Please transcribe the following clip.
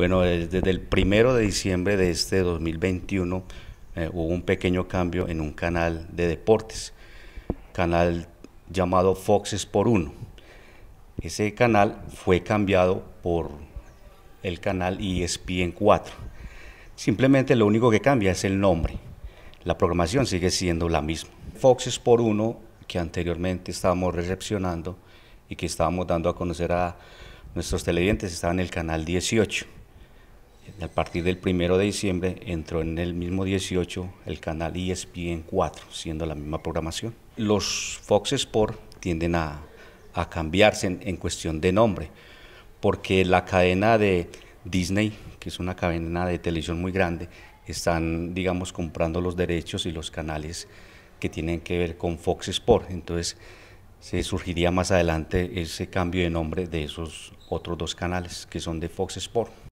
Bueno, desde el primero de diciembre de este 2021 eh, hubo un pequeño cambio en un canal de deportes, canal llamado Fox por 1. Ese canal fue cambiado por el canal ESPN 4. Simplemente lo único que cambia es el nombre. La programación sigue siendo la misma. Fox por Uno, que anteriormente estábamos recepcionando y que estábamos dando a conocer a nuestros televidentes, estaba en el canal 18 a partir del 1 de diciembre entró en el mismo 18 el canal ESPN 4, siendo la misma programación. Los Fox Sports tienden a, cambiarse en, cuestión de nombre, porque la cadena de Disney, que es una cadena de televisión muy grande, están, digamos, comprando los derechos y los canales que tienen que ver con Fox Sports. Entonces, se surgiría más adelante ese cambio de nombre de esos otros dos canales que son de Fox Sports.